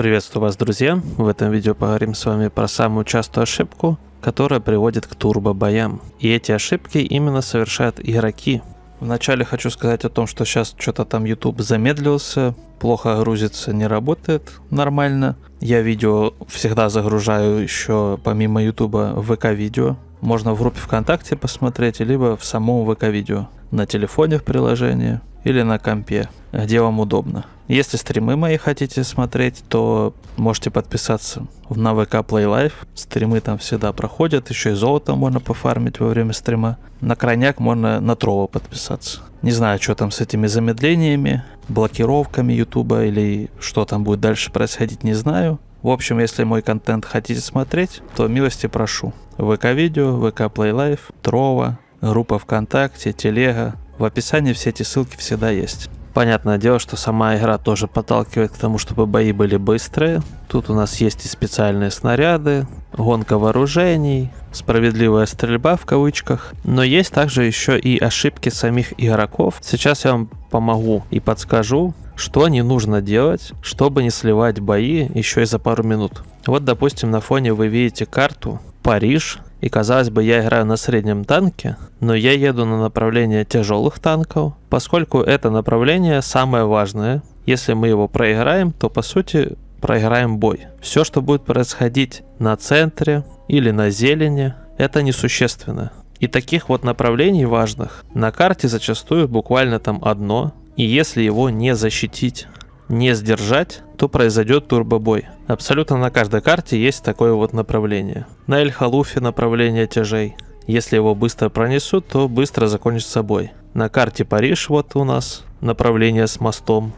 Приветствую вас, друзья! В этом видео поговорим с вами про самую частую ошибку, которая приводит к турбо-боям. И эти ошибки именно совершают игроки. Вначале хочу сказать о том, что сейчас что-то там YouTube замедлился, плохо грузится, не работает нормально. Я видео всегда загружаю еще помимо YouTube ВК-видео. Можно в группе ВКонтакте посмотреть, либо в самом ВК-видео. На телефоне в приложении или на компе, где вам удобно. Если стримы мои хотите смотреть, то можете подписаться на VK Play Life. Стримы там всегда проходят, еще и золото можно пофармить во время стрима. На крайняк можно на Трова подписаться. Не знаю, что там с этими замедлениями, блокировками Ютуба или что там будет дальше происходить, не знаю. В общем, если мой контент хотите смотреть, то милости прошу. ВК Видео, ВК Play Life, Трова, группа ВКонтакте, Телега, в описании все эти ссылки всегда есть. Понятное дело, что сама игра тоже подталкивает к тому, чтобы бои были быстрые. Тут у нас есть и специальные снаряды, гонка вооружений, справедливая стрельба в кавычках. Но есть также еще и ошибки самих игроков. Сейчас я вам помогу и подскажу, что не нужно делать, чтобы не сливать бои еще и за пару минут. Вот, допустим, на фоне вы видите карту Париж и казалось бы, я играю на среднем танке, но я еду на направление тяжелых танков, поскольку это направление самое важное. Если мы его проиграем, то по сути проиграем бой. Все, что будет происходить на центре или на зелени, это несущественно. И таких вот направлений важных на карте зачастую буквально там одно, и если его не защитить не сдержать, то произойдет турбобой. Абсолютно на каждой карте есть такое вот направление. На Эль-Халуфе направление тяжей. Если его быстро пронесут, то быстро закончится бой. На карте Париж вот у нас направление с мостом.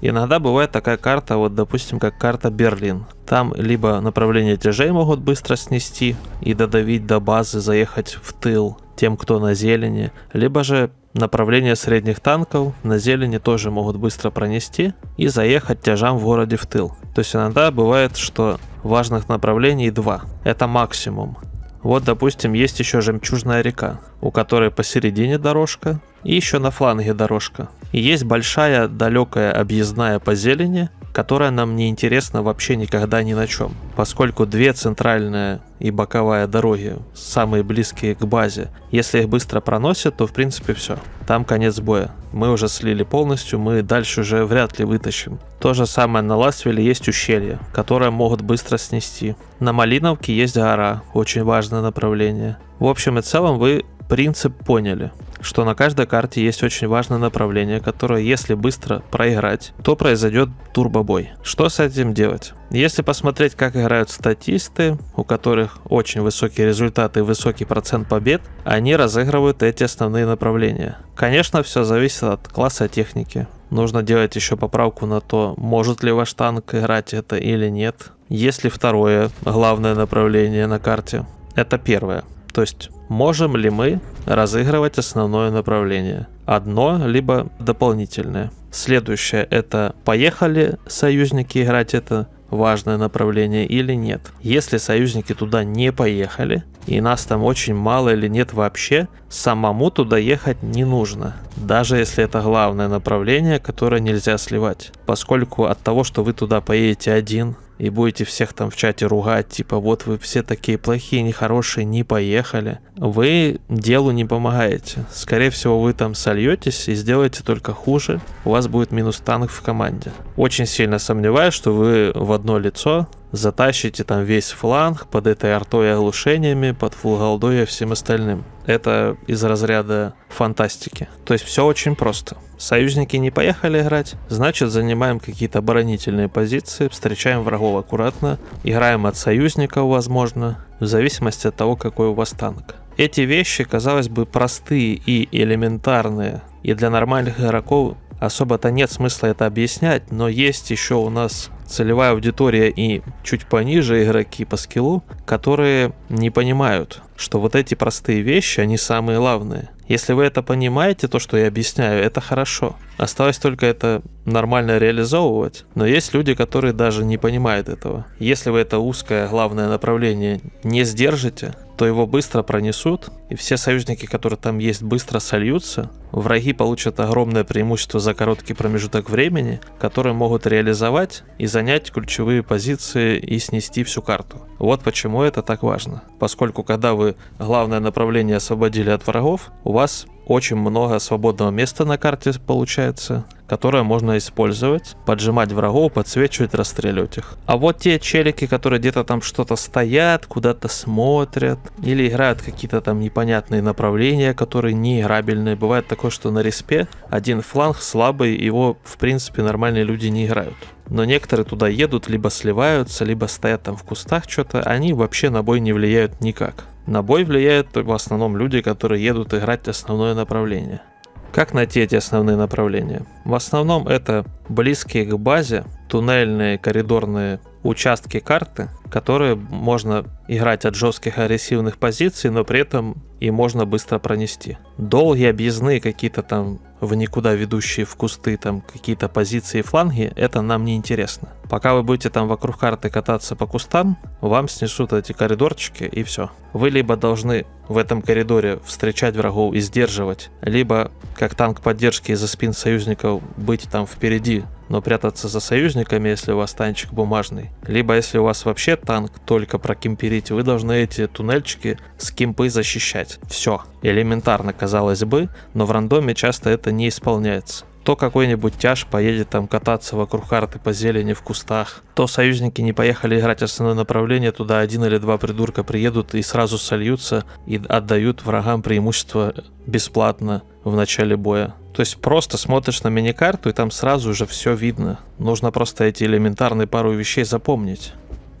Иногда бывает такая карта, вот допустим, как карта Берлин. Там либо направление тяжей могут быстро снести и додавить до базы, заехать в тыл тем, кто на зелени, либо же Направление средних танков на зелени тоже могут быстро пронести и заехать тяжам в городе в тыл. То есть иногда бывает, что важных направлений два. Это максимум. Вот, допустим, есть еще жемчужная река, у которой посередине дорожка и еще на фланге дорожка. И есть большая далекая объездная по зелени, которая нам не интересна вообще никогда ни на чем, поскольку две центральные и боковая дороги, самые близкие к базе. Если их быстро проносят, то в принципе все. Там конец боя. Мы уже слили полностью, мы дальше уже вряд ли вытащим. То же самое на Ластвеле есть ущелье, которое могут быстро снести. На Малиновке есть гора, очень важное направление. В общем и целом вы принцип поняли что на каждой карте есть очень важное направление, которое если быстро проиграть, то произойдет турбобой. Что с этим делать? Если посмотреть, как играют статисты, у которых очень высокие результаты и высокий процент побед, они разыгрывают эти основные направления. Конечно, все зависит от класса техники. Нужно делать еще поправку на то, может ли ваш танк играть это или нет. Есть ли второе главное направление на карте? Это первое. То есть Можем ли мы разыгрывать основное направление? Одно, либо дополнительное. Следующее это поехали союзники играть это важное направление или нет. Если союзники туда не поехали, и нас там очень мало или нет вообще, самому туда ехать не нужно, даже если это главное направление, которое нельзя сливать, поскольку от того, что вы туда поедете один, и будете всех там в чате ругать, типа вот вы все такие плохие, нехорошие, не поехали, вы делу не помогаете. Скорее всего, вы там сольетесь и сделаете только хуже. У вас будет минус танк в команде. Очень сильно сомневаюсь, что вы в одно лицо затащите там весь фланг под этой артой и оглушениями, под фулгалдой и всем остальным это из разряда фантастики. То есть все очень просто. Союзники не поехали играть, значит занимаем какие-то оборонительные позиции, встречаем врагов аккуратно, играем от союзников, возможно, в зависимости от того, какой у вас танк. Эти вещи, казалось бы, простые и элементарные, и для нормальных игроков особо-то нет смысла это объяснять, но есть еще у нас целевая аудитория и чуть пониже игроки по скиллу, которые не понимают, что вот эти простые вещи, они самые главные. Если вы это понимаете, то, что я объясняю, это хорошо. Осталось только это нормально реализовывать. Но есть люди, которые даже не понимают этого. Если вы это узкое главное направление не сдержите, то его быстро пронесут, и все союзники, которые там есть, быстро сольются. Враги получат огромное преимущество за короткий промежуток времени, которые могут реализовать и занять ключевые позиции и снести всю карту. Вот почему это так важно. Поскольку когда вы главное направление освободили от врагов, у вас очень много свободного места на карте получается, которое можно использовать, поджимать врагов, подсвечивать, расстреливать их. А вот те челики, которые где-то там что-то стоят, куда-то смотрят, или играют какие-то там непонятные направления, которые не играбельные. Бывает такое, что на респе один фланг слабый, его в принципе нормальные люди не играют. Но некоторые туда едут, либо сливаются, либо стоят там в кустах что-то, они вообще на бой не влияют никак. На бой влияют в основном люди, которые едут играть основное направление. Как найти эти основные направления? В основном это близкие к базе туннельные коридорные участки карты, которые можно играть от жестких агрессивных позиций, но при этом и можно быстро пронести. Долгие объездные какие-то там в никуда ведущие в кусты там какие-то позиции и фланги, это нам не интересно. Пока вы будете там вокруг карты кататься по кустам, вам снесут эти коридорчики и все. Вы либо должны в этом коридоре встречать врагов и сдерживать, либо как танк поддержки из-за спин союзников быть там впереди но прятаться за союзниками, если у вас танчик бумажный. Либо если у вас вообще танк только прокимперить, вы должны эти туннельчики с кимпы защищать. Все. Элементарно, казалось бы, но в рандоме часто это не исполняется. То какой-нибудь тяж поедет там кататься вокруг карты по зелени в кустах. То союзники не поехали играть основное направление, туда один или два придурка приедут и сразу сольются и отдают врагам преимущество бесплатно в начале боя. То есть просто смотришь на мини-карту и там сразу же все видно. Нужно просто эти элементарные пару вещей запомнить.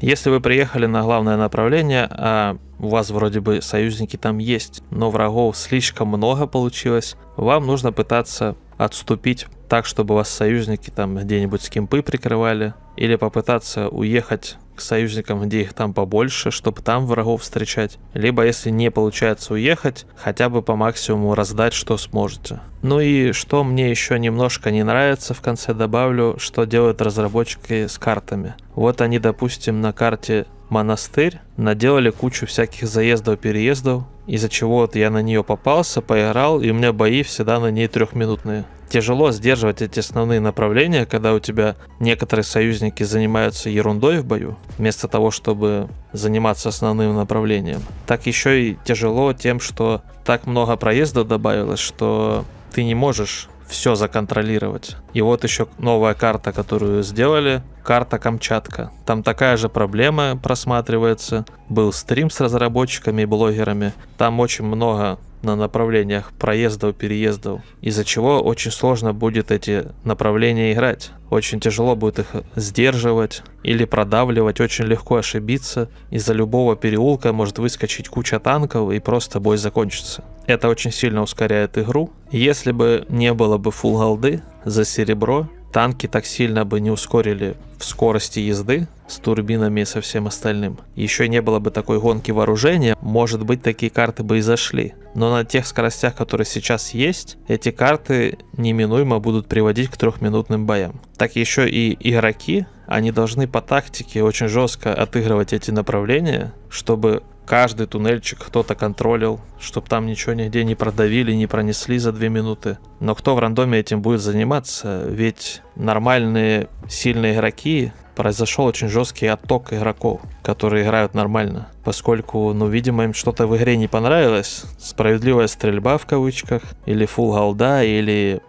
Если вы приехали на главное направление, а у вас вроде бы союзники там есть, но врагов слишком много получилось, вам нужно пытаться отступить так, чтобы вас союзники там где-нибудь скимпы прикрывали, или попытаться уехать к союзникам, где их там побольше, чтобы там врагов встречать. Либо, если не получается уехать, хотя бы по максимуму раздать, что сможете. Ну и что мне еще немножко не нравится, в конце добавлю, что делают разработчики с картами. Вот они, допустим, на карте монастырь, наделали кучу всяких заездов-переездов, из-за чего вот я на нее попался, поиграл, и у меня бои всегда на ней трехминутные. Тяжело сдерживать эти основные направления, когда у тебя некоторые союзники занимаются ерундой в бою, вместо того, чтобы заниматься основным направлением. Так еще и тяжело тем, что так много проезда добавилось, что ты не можешь все законтролировать. И вот еще новая карта, которую сделали, карта Камчатка. Там такая же проблема просматривается. Был стрим с разработчиками и блогерами. Там очень много на направлениях проездов, переездов, из-за чего очень сложно будет эти направления играть. Очень тяжело будет их сдерживать или продавливать, очень легко ошибиться. Из-за любого переулка может выскочить куча танков и просто бой закончится. Это очень сильно ускоряет игру. Если бы не было бы фул голды за серебро, танки так сильно бы не ускорили в скорости езды с турбинами и со всем остальным. Еще не было бы такой гонки вооружения, может быть, такие карты бы и зашли. Но на тех скоростях, которые сейчас есть, эти карты неминуемо будут приводить к трехминутным боям. Так еще и игроки, они должны по тактике очень жестко отыгрывать эти направления, чтобы каждый туннельчик кто-то контролил, чтобы там ничего нигде не продавили, не пронесли за две минуты. Но кто в рандоме этим будет заниматься? Ведь нормальные сильные игроки произошел очень жесткий отток игроков, которые играют нормально, поскольку, ну, видимо, им что-то в игре не понравилось, справедливая стрельба в кавычках, или фул голда, или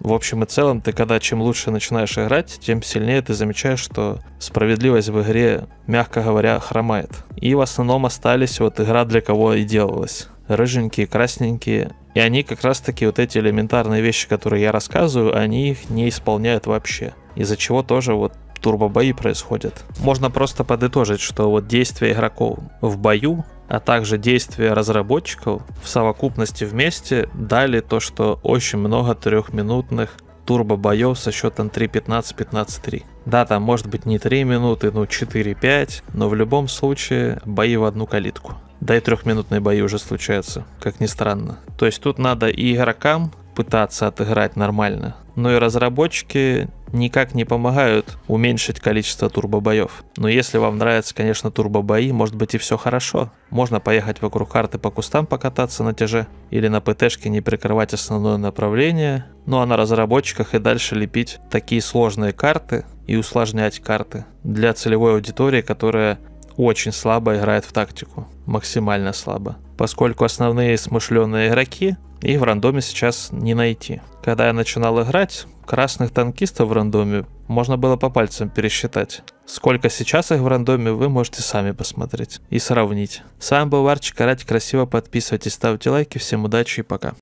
в общем и целом, ты когда чем лучше начинаешь играть, тем сильнее ты замечаешь, что справедливость в игре, мягко говоря, хромает. И в основном остались вот игра для кого и делалась. Рыженькие, красненькие. И они как раз таки вот эти элементарные вещи, которые я рассказываю, они их не исполняют вообще. Из-за чего тоже вот турбобои происходят. Можно просто подытожить, что вот действия игроков в бою, а также действия разработчиков в совокупности вместе дали то, что очень много трехминутных турбо-боев со счетом 3-15-15-3. Да, там может быть не 3 минуты, но ну, 4-5, но в любом случае бои в одну калитку. Да и трехминутные бои уже случаются, как ни странно. То есть тут надо и игрокам пытаться отыграть нормально, но и разработчики никак не помогают уменьшить количество турбобоев. Но если вам нравятся, конечно, турбобои, может быть и все хорошо. Можно поехать вокруг карты по кустам покататься на тяже, или на ПТшке не прикрывать основное направление, ну а на разработчиках и дальше лепить такие сложные карты и усложнять карты для целевой аудитории, которая очень слабо играет в тактику, максимально слабо. Поскольку основные смышленые игроки и в рандоме сейчас не найти. Когда я начинал играть, красных танкистов в рандоме можно было по пальцам пересчитать. Сколько сейчас их в рандоме, вы можете сами посмотреть и сравнить. С вами был Варчик, карать красиво, подписывайтесь, ставьте лайки, всем удачи и пока.